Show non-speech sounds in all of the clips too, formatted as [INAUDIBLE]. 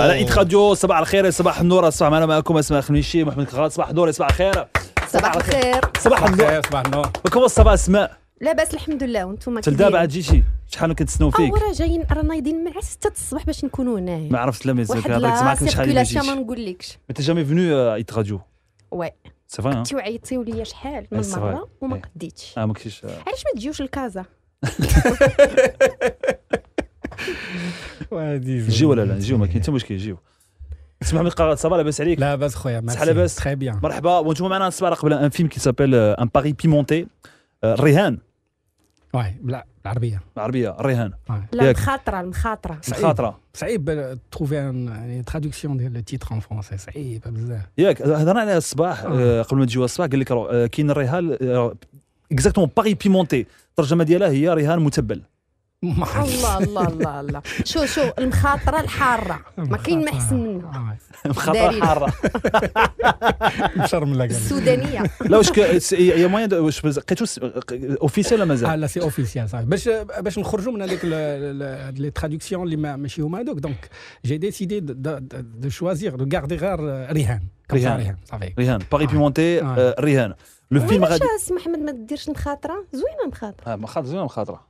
على ايت راديو صباح الخير صباح النور صباح معنا معكم اسماء خميشي محمد كخال صباح النور صباح الخير صباح الخير صباح النور صباح النور وكم الصباح اسماء لاباس الحمد لله وانتم تل دابا عاد جيتي شحال كنتسناو فيك ورا جايين راه نايضين مع 6 الصباح باش نكونوا هنايا ما عرفتش لا مزال كنهضر معاك شحال ما جيتش ما نقولكش ما انت جامي فنو ايت راديو وي سي انت كنتي وعيطتيو ليا شحال من مره وما قديتش اه ما كنتيش آه. علاش ما تجيوش لكازا [LAUGHS] جيو ولا لا جيو ما كاين حتى مشكل جيو اسمح لي قرات صباح لاباس عليك لاباس خويا صح لاباس تري بيان مرحبا وانتم معنا الصباح قبل ان فيلم كي سابيل ان باري بيمونتي الرهان واي لا العربيه العربيه الرهان لا المخاطره المخاطره المخاطره صعيب آه، تروفي يعني ترادكسيون ديال التيتر ان فرونسي صعيب بزاف ياك هضرنا على الصباح آه. آه، قبل ما تجيو الصباح قال لك كاين الرهان اكزاكتومون باري بيمونتي الترجمه ديالها هي رهان متبل الله الله الله الله شو شو المخاطره الحاره ما كاين ما احسن منها آه. المخاطره الحاره [LAUGHS] مشرمله السودانيه لا واش يا مويا واش لقيتو اوفيسيال ولا مازال؟ آه، لا سي اوفيسيال صافي باش باش نخرجوا من هذيك لي تراديكسيون اللي ماشي هما هذوك دونك جي ديسيدي دو شوازيغ دو كاردي غير ريهان ريهان صافي ريهان باغي آه. بيمونتي ريهان لو فيلم غادي اسمح احمد ما ديرش مخاطره زوينه مخاطره اه مخاطره زوينه مخاطره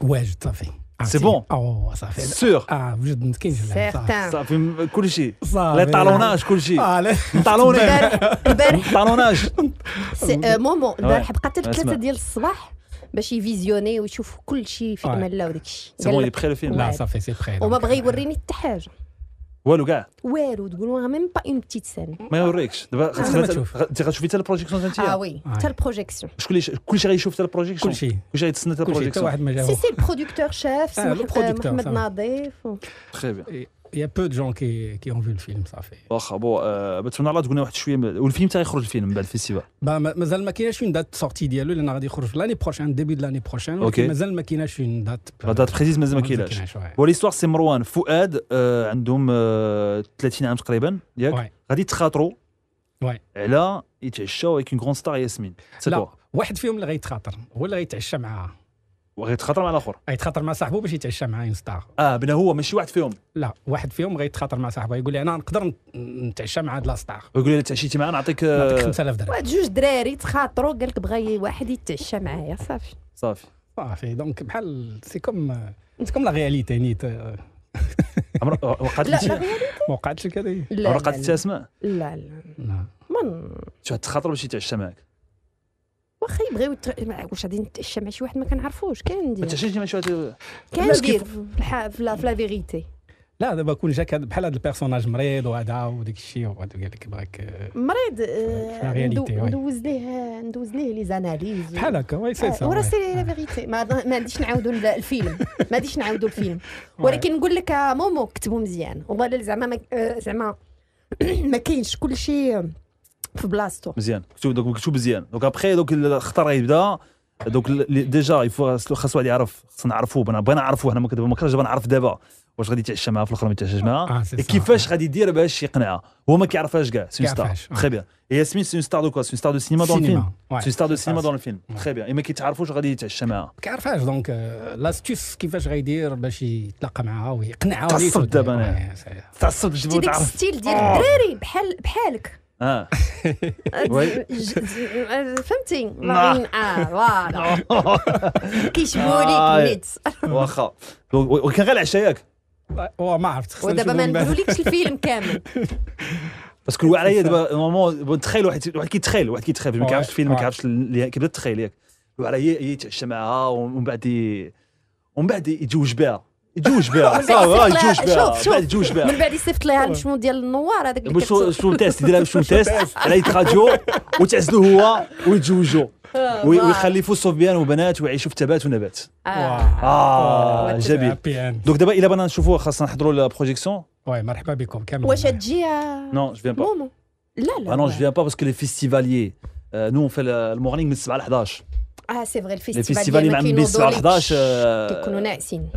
واجد صافي سي بون او صافي سور اه وجد مسكين سيغتان صافي كل شيء لا طالوناج كل شيء اه طالوني البارح طالوناج مومو البارح بقى حتى ثلاثه ديال الصباح باش يفيزيوني ويشوف كل شيء في امل الله وداك الشيء سي بون لي بخي الفيلم لا صافي سي بخي وما بغى يوريني حتى حاجه Ouais, ouais. Ouais, Rudd, même pas une petite scène. Mais tu vas projection. Ah oui, telle projection. projection, je projection. Si c'est le producteur-chef, c'est le producteur [LAUGHS] يا بو دو جون كي كي اون في الفيلم صافي واخا بون أه بتمنى الله تقولنا واحد شويه والفيلم تاع يخرج الفيلم من بعد الفيستيفال مازال ما كايناش اون دات سورتي ديالو لان غادي يخرج لاني بروشين ديبي د لاني بروشين اوكي مازال ما كايناش اون دات دات بريزيز مازال ما كايناش وليستوار سي مروان فؤاد آه عندهم آه euh, 30 عام تقريبا ياك غادي وي على يتعشى ويكون une ستار ياسمين سي واحد فيهم اللي غيتخاطر هو اللي غيتعشى معاها وغيتخاطر مع الاخر غيتخاطر مع صاحبه باش يتعشى معاه ينصدع اه بلا هو ماشي واحد فيهم لا واحد فيهم غيتخاطر مع صاحبه يقول لي انا نقدر نتعشى مع هاد لاصدع ويقول لي تعشيتي معاه نعطيك 5000 آه، درهم واحد جوج دراري تخاطروا قال لك بغى واحد يتعشى معايا صافي صافي صافي دونك بحال سي كوم سي كوم لا رياليتي نيت [LAUGHS] آه، وقعت لك ما وقعتش لك هذه لا وقعت لا لا ما تخاطر باش يتعشى معاك واخا يبغيو واش غادي نتعشى مع شي واحد ما كنعرفوش كندير ما تعشيتي مع شي واحد كندير في لا فيغيتي لا دابا كون جاك بحال هذا البيرسوناج مريض وهذا وداك الشيء وقال لك بغاك آه، مريض آه، ندوز ليه ندوز ليه لي زاناليز بحال هكا وي سي سا آه، ورا لا فيغيتي ما غاديش نعاودوا الفيلم ما غاديش نعاودوا الفيلم [LAUGHS] ولكن نقول لك مومو كتبوا مزيان والله زعما زعما [CLEARS THROAT] ما كاينش كلشي في بلاصتو مزيان مكتوب دوك مكتوب مزيان دوك ابخي دوك الخطر غيبدا دوك ديجا يفو خاص واحد يعرف خاص نعرفو بغينا نعرفوه انا ما كنتش نعرف دابا واش غادي يتعشى معاها في الاخر ما يتعشاش معاها آه كيفاش غادي يدير باش يقنعها هو ما كيعرفهاش كاع سي ستار تخي بيان ياسمين سي ستار دو كوا سي ستار دو سينما دون الفيلم سي ستار دو سينما دون الفيلم تخي بيان ما كيتعرفوش غادي يتعشى معاها ما كيعرفهاش دونك لاستيس كيفاش غايدير باش يتلاقى معاها ويقنعها تعصب دابا انا تعصبت جبت ستيل ديال الدراري بحال بحالك اه فهمتي اه فوالا [LAUGHS] كيشبوا ليك آه، واخا وكان غير العشاء ياك ما عرفت ودابا ما نقولولكش الفيلم [LAUGHS] كامل باسكو كل عليا دابا [LAUGHS] نورمالمون تخيل واحد واحد كيتخيل واحد كيتخيل ما كيعرفش الفيلم ما كيعرفش كيبدا تخيل ياك وعلى هي يتعشى معاها ومن بعد ومن بعد يتزوج بها يجوج بها [LAUGHS] صافي آه، يجوج بها يجوج بها من بعد يصيفط ليها المشمون ديال النوار هذاك اللي تيست يديرها شنو [LAUGHS] تيست على راديو وتعزلو هو ويتزوجوا آه، ويخلفوا صبيان وبنات ويعيشوا في تبات ونبات اه, آه، جميل دونك دابا الى بغينا نشوفوا خاصنا نحضروا لا بروجيكسيون وي مرحبا بكم كامل واش تجي نو جو فيان با لا لا نو جو فيان با باسكو لي فيستيفاليي نو فيل المورنينغ من 7 ل 11 اه سي Tu الفيستيفال الفيستيفال اللي Tu tu كيكونوا ناعسين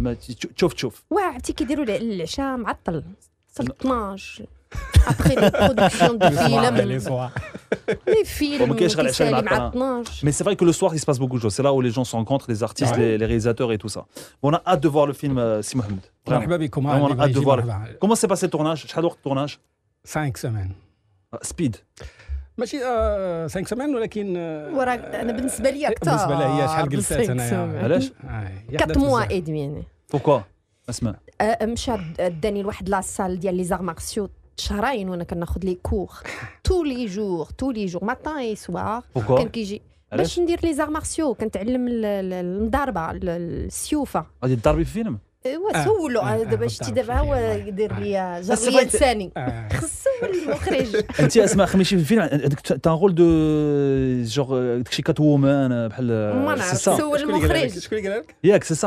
tu 12 Mais c'est vrai que le soir, il se passe beaucoup de choses. C'est là où les gens se rencontrent, les artistes, les, réalisateurs et tout ça. On a hâte de voir le film euh, Simon on a hâte de voir. Comment s'est passé le tournage tournage Cinq semaines. Ah, speed. ماشي 5 آه سمان آه، ولكن آه وراك انا بالنسبه لي اكثر بالنسبه لها هي شحال جلسات انا علاش 4 موا ادمي يعني اسمع اسماء آه، آه، مشى داني لواحد لا سال ديال لي زار مارسيو شهرين وانا كناخذ لي كور تو لي جور تو لي جور ماتان اي سوار كان كيجي باش ندير لي زار مارسيو كنتعلم المضاربه السيوفه غادي تضربي في فيلم ايوا سولو دابا شتي دابا هو يدير لي جاري ثاني خص Euh, tu as un rôle de genre euh, tu euh, c'est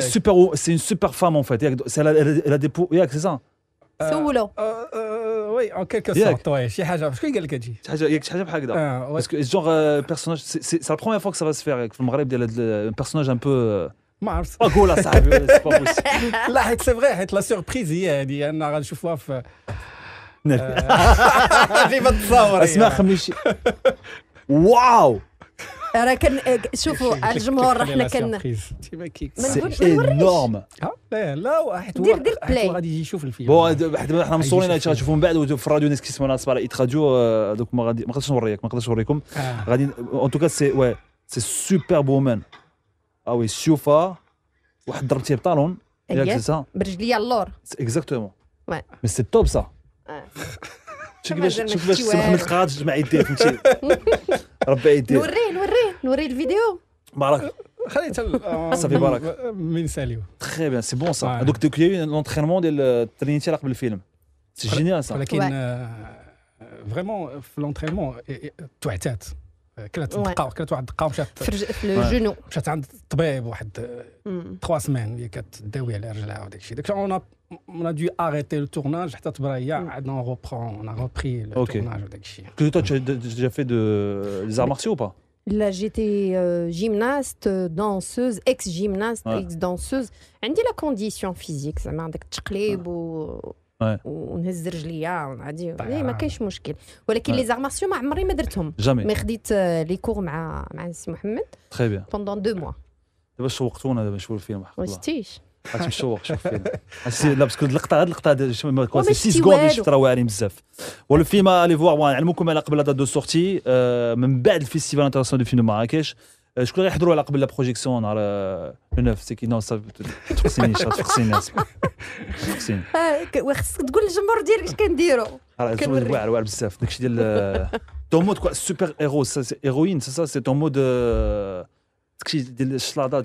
super oh, une super femme en fait c'est elle a c'est ça là oui en quelque sorte c'est genre c'est la première fois que ça va se faire personnage un peu oh, [LAUGHS] c'est vrai la surprise ديما تصور اسمع خميشي واو راه كان إيه، شوفوا الجمهور احنا كان انورم لا لا واحد دير دير بلاي غادي يشوف الفيلم بون واحد حنا مصورين هادشي غتشوفوا من بعد في الراديو الناس كيسمعونا الصباح يتخرجوا آه، دوك ما غادي ما نقدرش نوريك ما نقدرش نوريكم آه. غادي اون توكا سي وي سي سوبر بومان اه وي شوفها واحد ضربتيه بطالون برجليه اللور اكزاكتومون مي سي توب سا آه. شوف كيفاش شوف كيفاش سمح من تقادش تجمع يديه فهمتي [LAUGHS] ربي يديه نوريه نوريه نوريه الفيديو بارك خليه آه، صافي بارك من ساليو تخي بيان سي بون سا هذوك دوك لونترينمون ديال الترينيتي قبل الفيلم سي جينيال سا ولكن فريمون في لونترينمون تعتات كانت دقه on a dû arrêter le tournage on reprend on a repris le tournage toi tu as fait des arts martiaux ou pas j'étais euh, gymnaste, danseuse, ex-gymnaste, ex-danseuse. elle dit la condition physique, ونهز رجليا ونعادي ما كاينش مشكل ولكن لي زارماسيون ما عمري ما درتهم جامي مي خديت لي كور مع مع السي محمد تخي بيان بوندون دو موا دابا شوقتونا دابا نشوف الفيلم حق الله ما شتيش شوق شوف الفيلم لا باسكو اللقطه هاد اللقطه سي سكوند شفت راه واعرين بزاف ولو فيما الي فوا نعلمكم على قبل لا دو سورتي من بعد الفيستيفال انترناسيونال دو فيلم مراكش شكون اللي يحضروا على قبل لا بروجيكسيون نهار لو سي كي نو تفقسينيش تفقسيني تفقسيني خصك تقول للجمهور ديالك اش كنديروا واعر واعر بزاف داكشي ديال ton mode quoi super héros ça c'est سا c'est ça c'est C'est comme si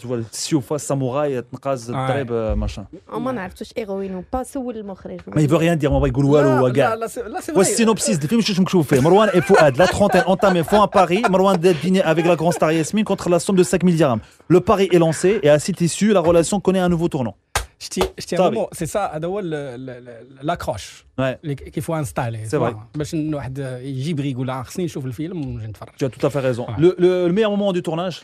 tu voyais un samouraï qui se débrouille. On ne sait pas ce qu'est l'héroïne, pas si c'est le réalisateur. Mais il ne veut rien dire, on va lui dire qu'il n'y a rien. Voici le synopsis du film. je Marwan et Fouad, la trentaine, entament un pari. Marwan est dédié avec la grande star Yasmine contre la somme de 5 milliards d'euros. Le pari est lancé et à cet issue, la relation connaît un nouveau tournant. C'est ça, c'est l'accroche qu'il faut installer. C'est vrai. Pour qu'il y ait quelqu'un qui lui dit qu'il ah, le film. Tu as tout à fait raison. Le meilleur moment du tournage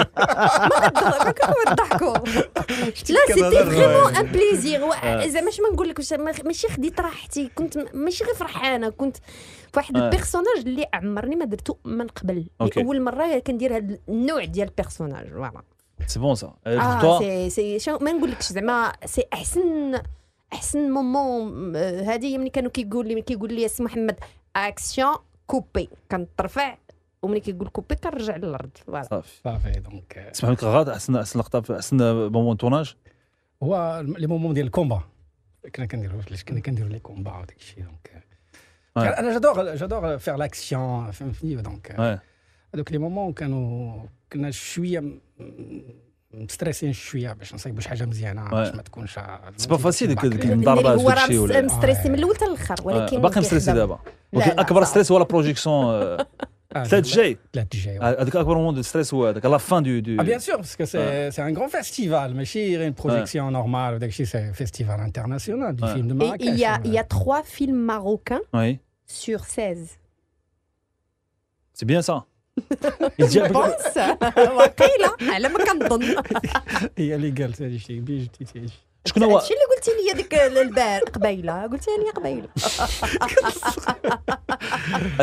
ما كنضحكوا لا سيتي فريمون ان بليزير زعما اش آه. ما نقول لك ماشي خديت راحتي كنت ماشي غير فرحانه كنت فواحد آه. البيرسوناج اللي عمرني ما درتو من قبل اول مره كندير هذا النوع ديال البيرسوناج فوالا سي بون سا سي سي ما زعما سي احسن احسن مومون آه، هذه ملي كانوا كيقول لي كيقول لي سي محمد اكسيون كوبي كنترفع وملي كيقول كوبي كنرجع للارض فوالا صافي دونك سمح لك غاد احسن احسن لقطه احسن مومون تورناج هو لي مومون ديال الكومبا كنا كنديرو كنا كنديرو لي كومبا وداك الشيء دونك انا جادور جادور فير لاكسيون فهمتني دونك هذوك لي مومون كانوا كنا شويه مستريسين شويه باش نصايبوا شي حاجه مزيانه باش ما تكونش سي با فاسيل ديك المضاربات هو راه مستريسي من الاول حتى الاخر ولكن باقي مستريسي دابا اكبر ستريس هو لا بروجيكسيون [LAUGHS] Ah, c'est La stress la fin du. Ah, bien sûr, parce que c'est un grand festival. Mais une projection normale, c'est festival international du film il y, a, il a trois films marocains sur 16. C'est bien ça. [LAUGHS] [LAUGHS] [LAUGHS] شكون هو هادشي اللي قلتي لي ديك البار قبيله قلتي لي قبيله [LAUGHS]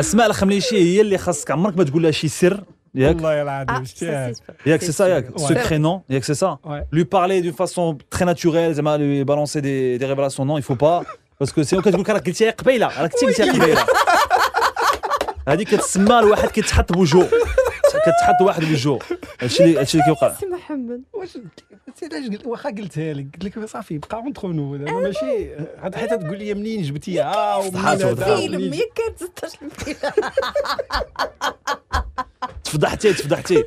اسماء الخمليشي هي اللي خاصك عمرك ما تقول لها شي سر ياك والله العظيم آه، ياك سي سا ياك سيكري نون ياك سي سا لو بارلي دون فاسون تري ناتوريل زعما لو بالونسي دي دي ريفلاسيون نون يفو با باسكو سينو كتقول لك راك قلتيها قبيله راك انت قلتيها قبيله هذيك كتسمى الواحد كيتحط بوجهه كتحط واحد الجو هادشي اللي هادشي اللي كيوقع [LAUGHS] سي محمد واش سير علاش قلت واخا قلتها لك قلت لك صافي بقى اونتخ نو دابا ماشي حيت تقول لي منين جبتيها آه، ومنين فيلم كان 16 فيلم تفضحتي تفضحتي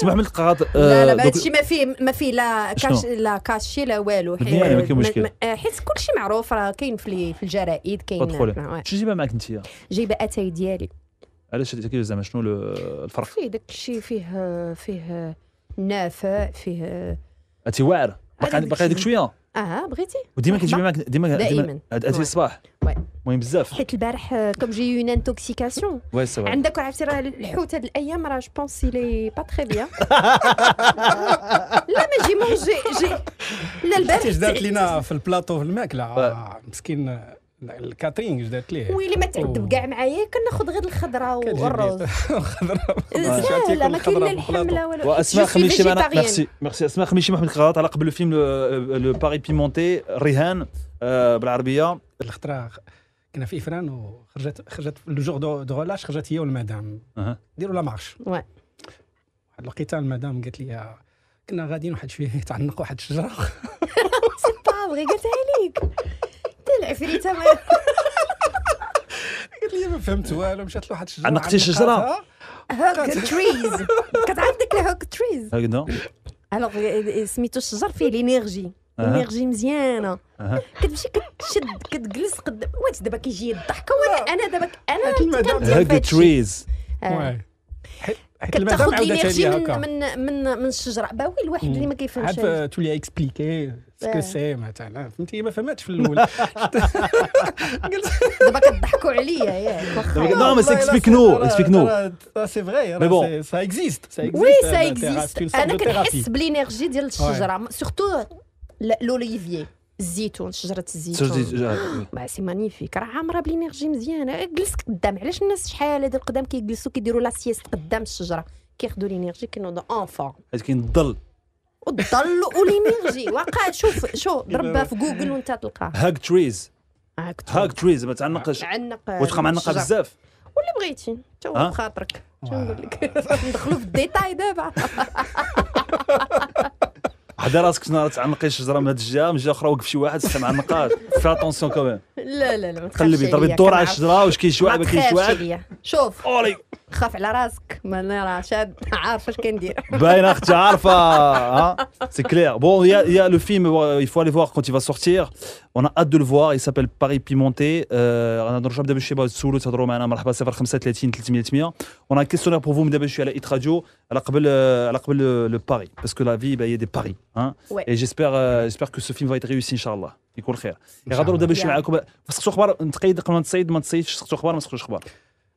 سمح من القاض لا لا آه، هادشي ما فيه ما فيه لا كاش لا كاشي لا والو حيت آه، حيت كلشي معروف راه كاين في الجرائد كاين شنو جايبه معاك انت جايبه اتاي ديالي علاش كيف زعما شنو الفرق؟ فيه داك الشيء فيه فيه نافع فيه انت واعر باقي باقي ديك شويه اه بغيتي وديما كتجيبي معاك ديما دائما اتي الصباح المهم بزاف حيت البارح كوم جي اون انتوكسيكاسيون عندك عرفتي راه الحوت هاد الايام راه جو بونس لي با تري بيان لا ما جي مونجي جي لا البارح دارت لينا في البلاطو في الماكله آه، مسكين الكاترينج جدات ليه ويلي ما تعذب كاع معايا كناخذ غير الخضره والرز الخضره [LAUGHS] سهله ما كاين لا الحمله ولا اسماء خميشي ميرسي ميرسي اسماء خميشي محمد الخراط على قبل الفيلم لو باري بيمونتي ريهان بالعربيه الخطره كنا في افران وخرجت خرجت لو جور دو غولاش خرجت هي والمدام ديروا لا مارش واحد لقيتها المدام قالت لي كنا غاديين واحد شويه تعنق واحد الشجره سي [LAUGHS] با قالتها ليك حتى العفريته ما قالت لي ما فهمت والو مشات لواحد الشجره عنقتي شجره هوك تريز كتعرف ديك الهوك تريز هكذا الوغ سميتو الشجر فيه لينيرجي لينيرجي مزيانه كتمشي كتشد كتجلس قدام وانت دابا كيجي الضحكه وانا انا دابا انا هوك تريز كتاخذ لينيرجي من من من الشجره باوي الواحد اللي ما كيفهمش تولي اكسبليكي سكو سي مثلا فهمتي ما فهمتش في الاول [LAUGHS] قلت دابا كضحكوا عليا ياك واخا نو مي سيكسبيك نو اكسبيك نو سي فري مي بون سا اكزيست وي سا اكزيست انا كنحس بالانرجي ديال الشجره سورتو لوليفي الزيتون شجره الزيتون سي مانيفيك راه عامره بالانرجي مزيانه جلس قدام علاش الناس شحال هذا القدام كيجلسوا كيديروا لا سيست قدام الشجره كياخذوا الانرجي كينوضوا اون فورم حيت كاين الظل والظل والانيرجي واقع شوف شوف ضربها في جوجل وانت تلقاها هاك تريز هاك تريز ما تعنقش عنق وتبقى معنقه بزاف واللي بغيتي حتى هو بخاطرك نقول لك [LAUGHS] ندخلوا في الديتاي دابا حدا [LAUGHS] راسك شنو تعنقي الشجره من هاد الجهه من جهه اخرى وقف شي واحد سمع النقاش في اتونسيون كمان لا لا لا ما تخليش تقلبي ضربي الدور على الشجره واش كاين شي واحد ما كاينش واحد شوف اولي خاف على راسك ما انا راه شاد [LAUGHS] عارفه اش كندير باينه اختي عارفه سي كلير بون يا يا لو فيلم il faut aller voir quand il va sortir on a hâte de le voir il s'appelle Paris Pimenté انا نرجع دابا شي بغاو تسولوا تهضروا معنا مرحبا 035 300 on a un questionnaire pour vous mais دابا je suis à la hit radio على قبل على قبل le pari parce que la vie bah, il y a des paris hein et j'espère euh, j'espère que ce film va être réussi inchallah يكون خير غادروا دابا شي معاكم خصو اخبار نتقيد قبل ما تصيد ما تصيدش خصو اخبار ما تخرجش اخبار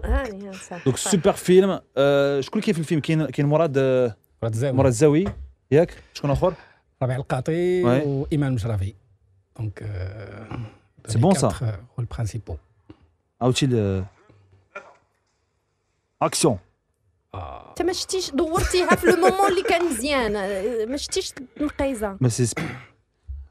دونك دوك سوبر فيلم آه، شكون اللي كيف الفيلم كاين كاين مراد آه، مراد الزاوي مراد الزاوي ياك شكون اخر ربيع القاطي وايمان المشرفي دونك سي بون سا هو البرانسيبو عاوتي اكسيون انت ما شتيش دورتيها في لو مومون اللي كان مزيان آه، ما شتيش المقيزه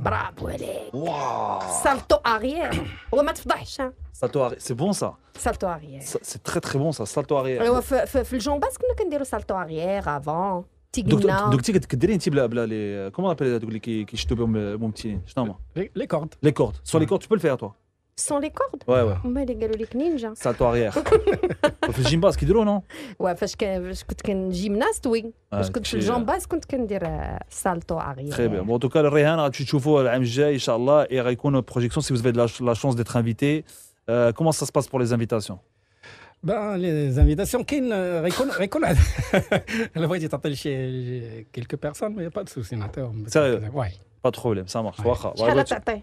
Bravo, les Wow. Salto arrière. arrière. C'est bon, ça Salto arrière. C'est très, très bon, ça. Salto arrière. le basque, nous arrière avant. Donc, tu Comment on appelle les Les cordes. Les cordes. Sur les cordes, tu peux le faire, toi sans les cordes Ouais, ouais. Mais les galoliques ninja. Salto arrière. Tu [LAUGHS] fais le basse, qui drôle, non Ouais, parce que je suis gymnaste, oui. Parce que je suis basse, quand tu dire euh, salto arrière. Très bien. en tout cas, le Rehan, tu te choufou, à Inch'Allah, et Raikou, nos projections, si vous avez la, chance d'être invité. Euh, comment ça se passe pour les invitations ben, les invitations, Kin, euh, Rekona. [LAUGHS] La voix est appelée chez quelques personnes, mais il n'y a pas de souci, Sérieux Ouais. Pas de problème, ça marche. Ouais. Ouais.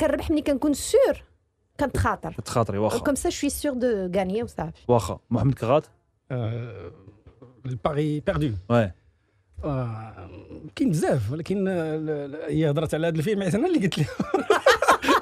كنربح ملي كنكون سور كنتخاطر كتخاطري واخا كوم سا شوي سور دو غاني وصافي واخا محمد كغات آه، الباري بيردو وي آه، كاين بزاف ولكن آه، هي هضرت على هذا الفيلم حيت انا اللي قلت لها [LAUGHS]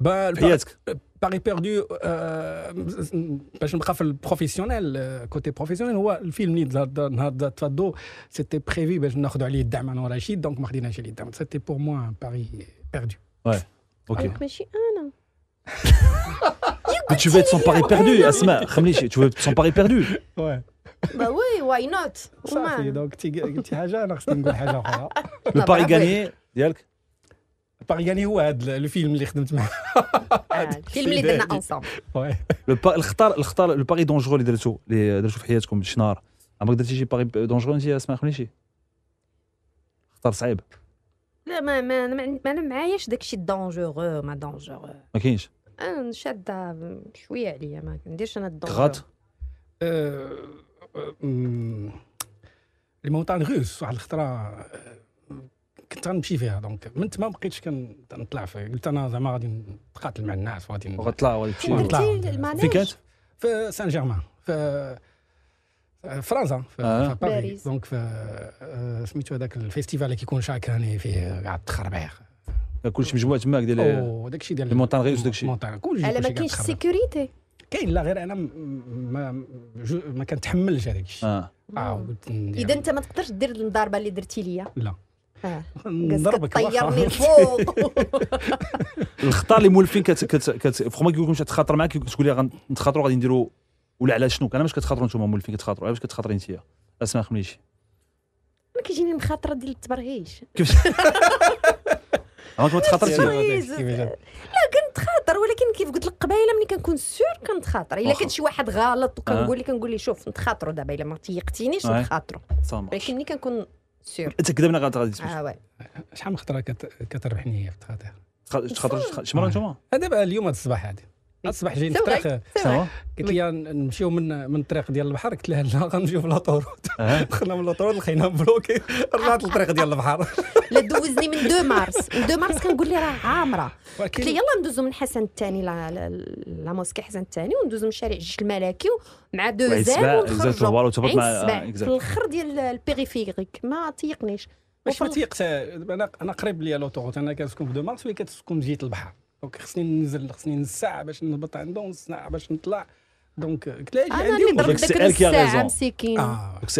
Bah, le pari perdu, euh. Je me rappelle professionnel, euh, côté professionnel, ouais, le film n'est pas dans la tête d'eau, c'était prévu, mais ben, je n'ai pas de dames dans donc je m'en disais que c'était pour moi un pari perdu. Ouais, ok. Donc, ah, mais je suis un, non Tu veux être son pari perdu, Asma Tu veux être son pari perdu Ouais. Bah oui, why not? Bah, c'est donc, tu as un, c'est Le pari ah bah, gagné باغياني طيب، هو هذا الفيلم اللي خدمت معاه [LAUGHS] آه، الفيلم اللي درنا انصام الخطر الخطر لو باغي دونجرو اللي درتو اللي درتو في حياتكم شنار نهار عمرك درتي شي باغي دونجرو انت اسماء شي خطر صعيب لا ما ما ما انا معاياش داكشي دونجورو ما دونجورو ما كاينش انا شاده شويه عليا ما نديرش انا الدونجورو غات لي مونتان غوس واحد الخطره أه، كنت غنمشي فيها دونك من تما ما بقيتش كنطلع فيها قلت انا زعما غادي نتقاتل مع الناس وغادي وغتطلع نطلع في كات في سان جيرمان في فرنسا في آه. باريس دونك في آه، سميتو هذاك الفيستيفال اللي كيكون شاك راني فيه كاع التخربيق آه، كلشي مجموع تماك ديال داكشي ديال المونتان غير داكشي المونتان كلشي على ما كاينش سيكوريتي كاين لا غير انا ما ما كنتحملش هذاك الشيء اه, آه. اذا انت ما تقدرش دير المضاربه اللي درتي ليا لا آه. نضربك طيرني الفوق [LAUGHS] الخطا اللي مولفين كت كت كت فخما كيقول لكمش تخاطر معاك تقول لي غنتخاطروا غادي نديروا ولا على شنو انا مش كتخاطروا انتم مولفين كتخاطروا علاش كتخاطري انت اسماء خميشي ما كيجيني مخاطره ديال التبرهيش كيفاش عمرك ما تخاطرتي لا كنتخاطر ولكن كيف قلت لك قبيله ملي كنكون سور كنتخاطر الا كان شي واحد غلط وكنقول أه. لك كنقول لي شوف نتخاطروا دابا الا ما تيقتينيش أه. نتخاطروا ولكن ملي كنكون سير تاكدنا غير غادي تفوز اه وي شحال من خطره كتربحني هي في التخاطر تخاطر شمرة نتوما آه، دابا اليوم هذا الصباح هذا اصبح جاي الطريق قلت لي نمشيو من من الطريق ديال البحر قلت لها لا غنمشيو في لاطور دخلنا [LAUGHS] من لاطور لقينا بلوكي رجعت للطريق ديال البحر [LAUGHS] لا دوزني من 2 مارس دو 2 مارس كنقول لي راه عامره قلت لي يلا ندوزو من حسن الثاني لا موسكي حسن الثاني وندوزو من شارع الجيش الملكي مع دو زان ونخرجوا في الاخر ديال البيريفيريك ما تيقنيش واش ما تيقت انا قريب ليا لوطوغوت انا كنسكن في دو مارس وهي كتسكن جهه البحر دونك خصني ننزل خصني ساعه باش نهبط عنده ساعه باش نطلع دونك كلاجي عندي دونك سي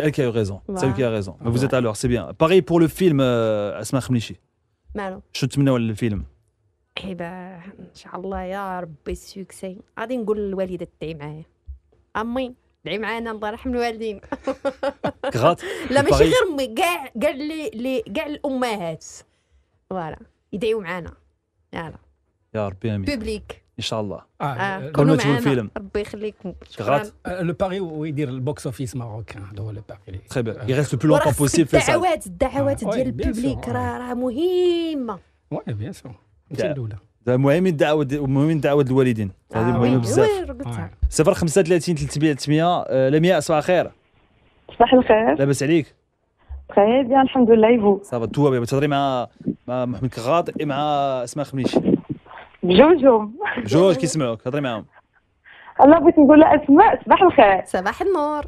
ال كي a raison. Ah. Donc c'est ريزون qui a سي آه. raison. C'est elle qui a raison. Mais ah vous êtes à l'heure, c'est bien. Pareil مالو شو تتمنوا للفيلم؟ ايبا ان شاء الله يا ربي سوكسي غادي نقول للوالده تدعي معايا امي دعي معانا الله يرحم الوالدين كغات لا ماشي غير امي كاع كاع لي كاع الامهات فوالا يدعيو معانا فوالا ربي امين بوبليك ان شاء الله اه ما تشوف الفيلم ربي يخليكم شكرا آه، آه، لو باري ويدير البوكس اوفيس ماروكان آه، هذا هو لو باري تري بيان يغيست بلو لونتون بوسيبل الدعوات الدعوات ديال البوبليك راه راه مهمه وي بيان سور الاولى مهم الدعوه مهم الدعوه الوالدين هذه مهمه بزاف 035 300 لمياء صباح الخير صباح الخير لاباس عليك بخير بيان الحمد لله يبو صافا توا تهضري مع مع محمد كغاط مع اسماء خميش جوجو جوج كيسمعوك هضري معاهم الله بغيت نقول لها اسماء صباح الخير صباح النور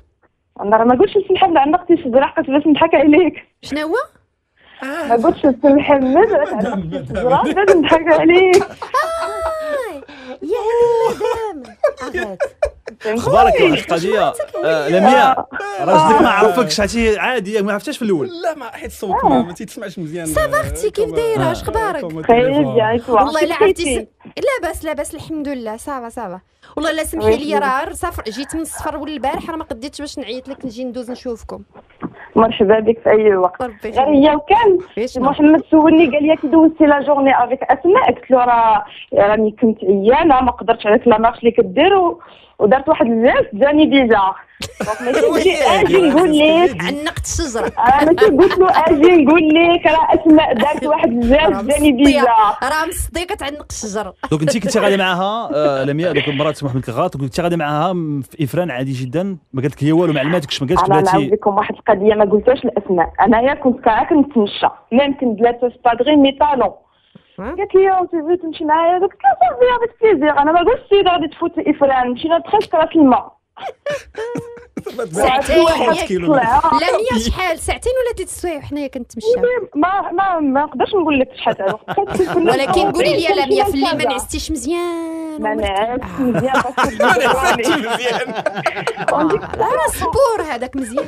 انا راه ما قلتش لسي محمد عندك اختي صدر حقك باش نضحك عليك شنو هو ما قلتش لسي محمد عندك اختي باش نضحك عليك [LAUGHS] آه، يا مدام اغات يعني اخبارك واحد القضيه يعني؟ آه، لمياء آه. آه. راجلك ما عرفكش عرفتي عادي ما عرفتهاش في الاول لا ما حيت صوت ما تسمعش مزيان اختي كيف دايره اش اخبارك والله لا عرفتي لاباس لاباس الحمد لله صافا صافا والله لا سمحي لي راه صفر جيت من الصفر والبارح راه ما قديتش باش نعيط لك نجي ندوز نشوفكم مرحبا بك في اي وقت غير هي وكان نعم؟ محمد سولني قال لي كي دوزتي لا جورني افيك اسماء قلت له راه راني كنت عيانه ما قدرتش على لا مارش اللي كدير ودرت واحد الناس جاني ديجا ماشي [LAUGHS] اجي نقول لك عنقت الشجره ماشي قلت له اجي نقول لك راه اسماء دارت واحد الناس جاني ديجا راه مصديقه تعنق الشجره دونك انت كنتي غادي [LAUGHS] معاها آه، لمياء ديك المرات اسمها محمد الغاط كنتي غادي معاها في افران عادي جدا ما قالت لك هي والو ما علماتكش ما قالتش بلاتي انا لكم واحد القضيه ما قلتوش الاسماء انايا كنت كنتمشى ميم كنت بلاتي سبادغي مي طالون قالت لي وتبغي تمشي معايا قلت لها صافي غادي بليزير انا ما قلتش غادي تفوت افران مشينا دخلت راس الماء [LAUGHS] ساعتين كيلو لا 100 شحال ساعتين ولا ثلاث سوايع حنايا كنتمشاو ما ما ما نقدرش نقول لك شحال [LAUGHS] ولكن قولي لي لميا في اللي ما نعستيش مزيان ما نعستش مزيان [LAUGHS] ما نعستش مزيان راه صبور هذاك مزيان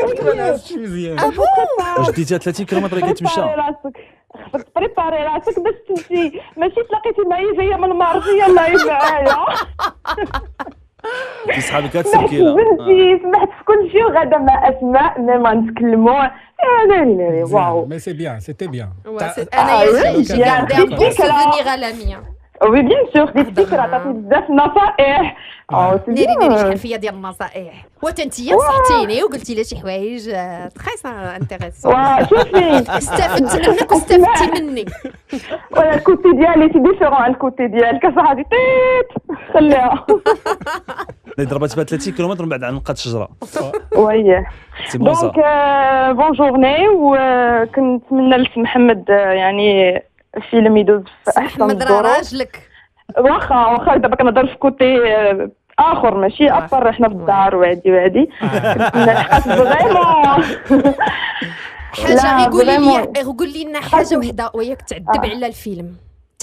ياك ما نعستش مزيان ابو واش ديتيها 30 كيلومتر كيتمشى خصك تبريباري راسك باش تمشي ماشي تلاقيتي معايا جايه من المارسي الله معايا انت صحابك كتسبكي كيلا بنتي سمحت في كل شيء وغدا مع اسماء ميم غنتكلموا ناري واو مي سي بيان سيتي بيان انا ياسر بون سوفونيغ ا لا ميا وي بيان سور دي فكرة عطاتني بزاف النصائح ناري ناري الحنفية ديال النصائح وتنتي نصحتيني وقلتي لي شي حوايج تخيص انتيريسون شوفي استفدت منك واستفدتي مني ولا الكوتي ديالي سي ديفيرون على الكوتي ديالك اصاحبي خليها [LAUGHS] ضربات بها 30 كيلومتر من بعد عن نقات الشجره ويه دونك آه، بون جورني وكنتمنى لسي محمد آه، يعني فيلم يدوز في احسن محمد راه راجلك واخا واخا دابا كنهضر في كوتي آه، اخر ماشي اكثر احنا في الدار وهادي وهادي [LAUGHS] فريمون حاجه غيقول لي غيقول لنا حاجه وحده وياك تعذب على الفيلم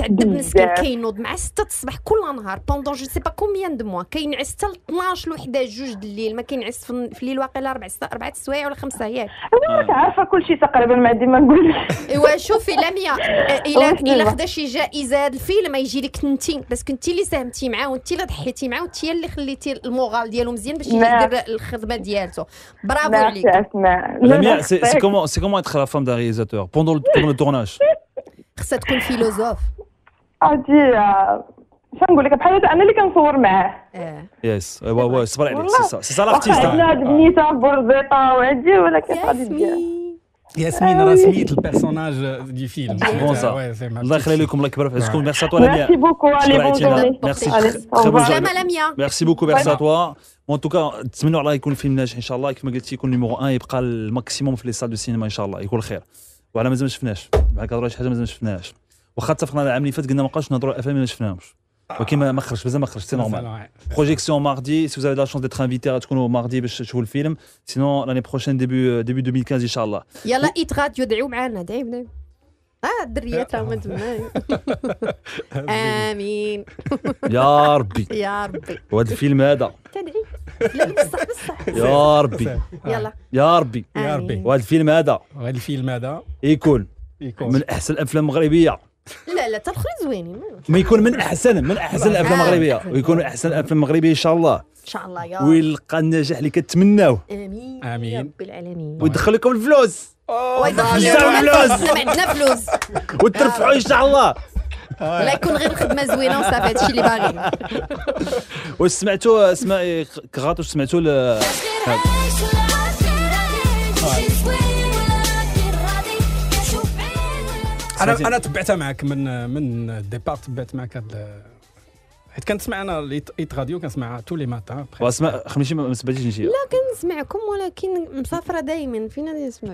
تعذب مسكين كينوض مع 6 الصباح كل نهار بوندون جو سي با كومبيان دو موا كينعس حتى ل 12 الوحده جوج د الليل ما كينعس في الليل واقيلا اربع اربع سوايع ولا خمسه ياك انا عارفه كلشي تقريبا ما عندي ما نقول ايوا شوفي لميا الا الا خدا شي جائزه هذا الفيلم يجي لك انت باسكو انت اللي ساهمتي معاه وانت اللي ضحيتي معاه وانت اللي خليتي المورال ديالو مزيان باش نعم. يدير الخدمه ديالته برافو نعم، عليك لميا سي كومون سي كومون اتخ لا فام دان ريزاتور بوندون لو تورناج خصها تكون فيلوزوف ادي آه، شنو نقول لك بحال انا اللي كنصور معاه يس ايوا ايوا صبر عليك سي سا لارتيست انا هاد بنيته بورزيطه وهادي ولكن غادي ندير ياسمين راه سميت البيرسوناج دي فيلم آه، بون صا الله يخلي لكم الله يكبر في عزكم ميرسي اتوا لاميا ميرسي بوكو الي بون جورني ميرسي ميرسي بوكو ميرسي اتوا وان توكا نتمنوا على يكون فيلم ناجح ان شاء الله كما قلتي يكون نيميرو 1 يبقى الماكسيموم في لي سال دو سينما ان شاء الله يكون خير وعلى مازال ما شفناش مع كنهضروا على شي حاجه مازال ما شفناهاش واخا اتفقنا العام اللي فات قلنا ما نبقاوش نهضروا الافلام اللي ما شفناهمش ولكن ما خرجش مازال ما خرجش سي نورمال بروجيكسيون ماردي سي فوزافي لا شونس ديتر انفيتي غاتكونوا ماردي باش تشوفوا الفيلم سينون لاني بروشين ديبي ديبي 2015 ان شاء الله يلا ايت راديو دعيو معانا دعيو دايم اه الدريات راهم تما [LAUGHS] امين يا ربي [LAUGHS] يا ربي وهذا الفيلم هذا تدعي لا بصح بصح يا ربي يلا يا ربي يا ربي وهذا الفيلم هذا وهذا الفيلم هذا يكون يكون من احسن الافلام المغربيه لا لا تلخيص زوينين ما يكون من احسن من احسن الافلام المغربيه ويكون احسن الافلام المغربيه ان شاء الله ان شاء الله يا ويلقى النجاح اللي كتمناوه امين امين يا رب العالمين ويدخل لكم الفلوس ويدخل لكم الفلوس عندنا [LAUGHS] فلوس وترفعوا ان شاء الله [LAUGHS] لا يكون غير الخدمه زوينه وصافي هادشي اللي باغي [LAUGHS] واش سمعتوا اسماء كغاط واش سمعتوا انا انا تبعتها معك من من ديبار تبعت معك هاد حيت كنسمع انا ايت راديو كنسمع تو لي ماتان واسمع خميشي ما سباتيش نجي لا كنسمعكم ولكن مسافره دائما فين غادي نسمع [LAUGHS]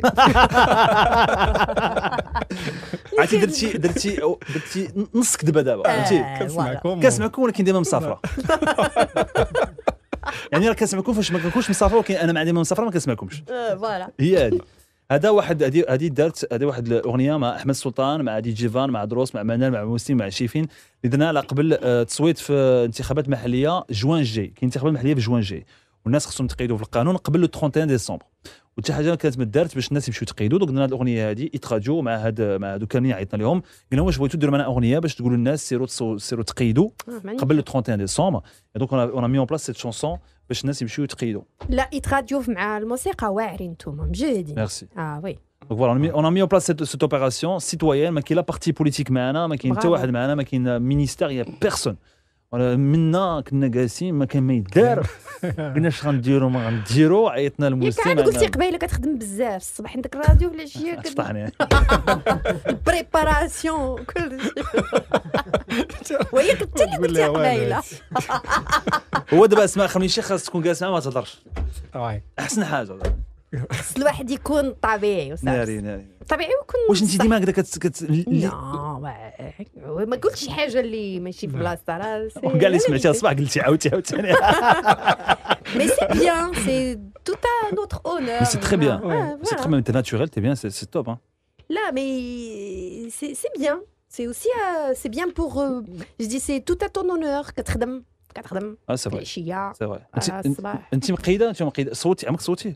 عرفتي درتي درتي درتي نص كذبه دابا آه، فهمتي كنسمعكم كنسمعكم ولكن ديما مسافره [LAUGHS] يعني راه كنسمعكم فاش ما كنكونش مسافر ولكن انا ما عندي ما مسافر ما كنسمعكمش فوالا آه، هي هذه هذا واحد هذه دارت هذه واحد الاغنيه مع احمد سلطان مع دي جيفان مع دروس مع منال مع موسيم مع شيفين اللي على قبل آه، تصويت في انتخابات محليه جوان جي كاين انتخابات محليه في جوان جي والناس خصهم تقيدوا في القانون قبل 31 ديسمبر وحتى حاجه كانت ما دارت باش الناس يمشيو يتقيدوا دونك درنا هذه الاغنيه هذه يتراجوا مع هاد مع دوك كاملين عيطنا لهم قلنا واش بغيتوا ديروا معنا اغنيه باش تقولوا للناس سيروا سيروا تقيدوا آه، قبل لو 31 ديسمبر دونك اون مي اون بلاس سيت شونسون باش الناس يمشيو يتقيدوا لا يتراجوا مع الموسيقى واعرين انتم مجاهدين ميرسي اه وي دونك فوالا on مي اون بلاس سيت سيت اوبيراسيون سيتويان ما كاين لا بارتي بوليتيك معنا ما كاين حتى واحد معنا ما كاين مينيستير يا بيرسون منا كنا جالسين ما كان ما يدار [LAUGHS] قلنا اش غنديروا ما غنديروا عيطنا للمستمع قلتي قبيله كتخدم بزاف الصباح عندك الراديو ولا الجي شطحني بريباراسيون كل شيء [LAUGHS] وهي كنت اللي قلتي قبيله هو دابا اسماء شي خاص تكون جالس معاه ما تهضرش احسن حاجه خص الواحد يكون طبيعي ناري ناري طبيعي ويكون واش انت ديما هكذا كت, كت... لا ما, ما قلتش شي حاجه اللي ماشي في بلاصتها راه كاع اللي سمعتها الصباح قلتي عاودتي عاودتي مي سي بيان سي توت ا نوتر اونور سي تري بيان سي تري بيان انت ناتشوريل تي بيان سي توب لا مي سي بيان سي اوسي سي بيان بور جو دي سي توت ا تون اونور كتخدم كتخدم اه سي فري العشيه الصباح انت مقيده انت مقيده صوتي عمرك صوتي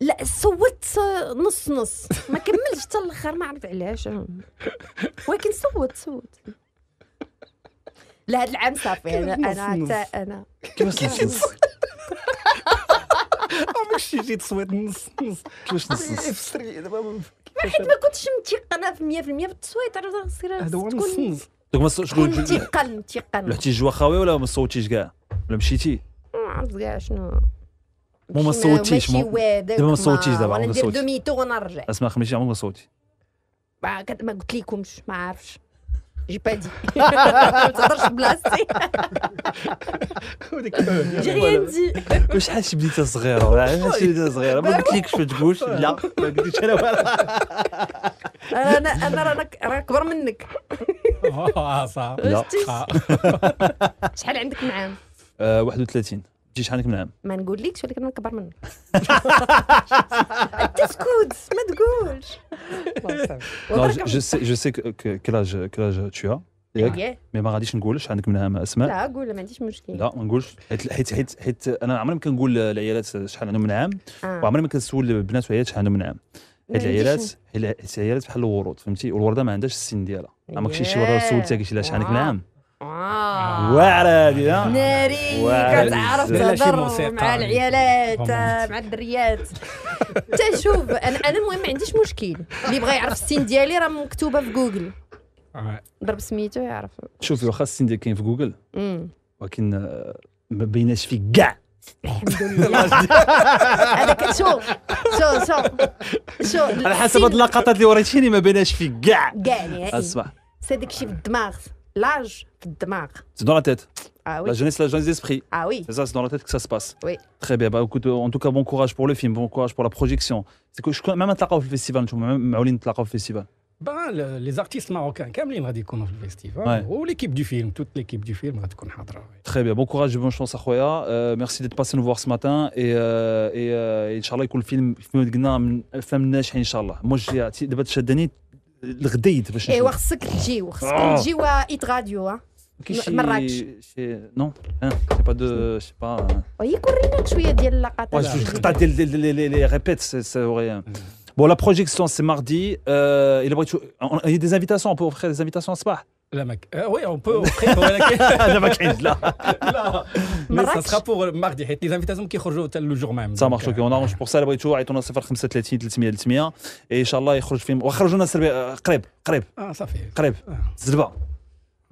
لا صوت نص نص ما كملش حتى الاخر ما عرفت علاش ولكن صوت صوت لهذا العام صافي انا انا حتى انا كيفاش نص نص [LAUGHS] ماشي جيت تصويت نص نص كيفاش نص نص فسري دابا حيت ما كنتش متيقنه في 100% في التصويت عرفت غير هذا هو نص نص دوك ما شكون متيقن متيقن رحتي جوا خاوي ولا ما صوتيش كاع ولا مشيتي ما عرفت كاع شنو مو ما صوتيش مو دابا ما صوتيش دابا ما صوتيش دومي تو ونرجع اسمع خميسي عمرك ما صوتي ما قلت لكمش ما عارفش جي با دي ما تهضرش بلاصتي جي ريان دي وشحال بديتي صغيره ولا شحال بديتي صغيره ما قلتلكش ما تقولش [LAUGHS] لا ما قلتش انا والو انا انا راك راه كبر منك اه صح آه. شحال عندك عام 31 آه، تجيش حالك من الهم ما نقولكش ولكن نكبر منك انت [LAUGHS] ما تقولش جو سي جو سي كلاج كلاج تو ياك مي ما غاديش نقولش عندك منها اسماء لا قول ما عنديش مشكل لا ما نقولش حيت حيت حيت حيت انا عمري ما كنقول العيالات شحال عندهم من عام وعمري ما كنسول البنات والعيالات شحال عندهم من عام هاد العيالات العيالات بحال الورود فهمتي والورده ما عندهاش السن ديالها ما كنتش شي ورده سولتها قلت لها شحال عندك من عام واعره هذه ناري كتعرف تهضر مع العيالات مع الدريات حتى شوف انا المهم ما عنديش مشكل اللي بغى يعرف السين ديالي راه مكتوبه في جوجل ضرب سميتو يعرف شوفي واخا السين ديالك كاين في جوجل ولكن ما بيناش فيه كاع الحمد لله انا شوف شوف شوف شوف على حسب هاد اللقطات اللي وريتيني ما بيناش فيه كاع كاع اسمع سي داكشي في الدماغ l'âge C'est dans la tête. Ah la jeunesse, la jeunesse d'esprit. Ah oui. C'est ça, c'est dans la tête que ça se passe. Oui. Très bien. Bah, euh, en tout cas, bon courage pour le film, bon courage pour la projection. C'est que je connais même un au festival, je même Maoline au festival. Ben, les artistes marocains, Kamlin, au festival. Ou l'équipe du film, toute l'équipe du film, travaillé. Très bien. Bon courage et bonne chance à Khoya. Euh, merci d'être passé nous voir ce matin. Et, euh, et, euh, et Inch'Allah, le film, film de Gna, euh, Femme Nesh, Inch'Allah. Moi, j'ai, d'abord, je The Bon, la projection, c'est mardi. Euh, il y a des invitations, on peut offrir des invitations à SPA. لا ما وي اون بو ولكن هذا ما كاينش لا لا مراكش سا بور ماردي حيت لي زانفيتاسيون كيخرجوا حتى لوجور ميم سا مارش اوكي اون ارونج بور سا بغيتو عيطوا 035 300 300 ان شاء الله يخرج فيهم وخرجوا لنا قريب قريب اه صافي قريب زربه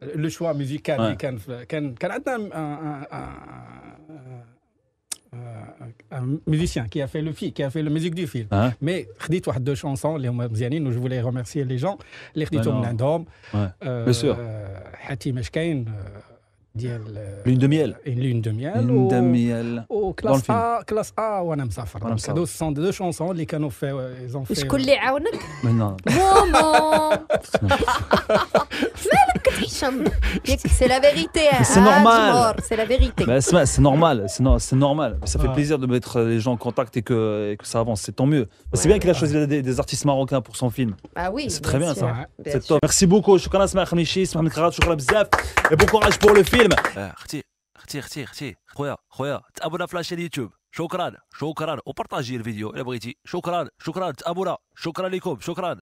le choix musical, اللي كان كان عندنا un musicien qui a fait le film, qui a fait la musique du film. Hein? Mais خديت واحد deux chansons les هما où je voulais remercier les gens اللي خديتهم من عندهم. Bien sûr. لون euh, de miel. لون دو ميال لون miel ميال ا كلاس A وانا مسافر euh, [LAUGHS] [LAUGHS] C'est normal سون hein. bah, c'est normal ça fait plaisir de mettre les gens en contact et que, ça avance, c'est tant mieux. C'est bien qu'il a choisi des, artistes marocains pour son film. Ah oui, c'est très bien, ça. C'est top. Merci beaucoup. Et bon courage pour le film. كلمه آه، اختي اختي اختي اختي خويا خويا تابونا في لاشين يوتيوب شكرا شكرا وبارطاجي الفيديو الا بغيتي شكرا شكرا تابونا شكرا لكم شكرا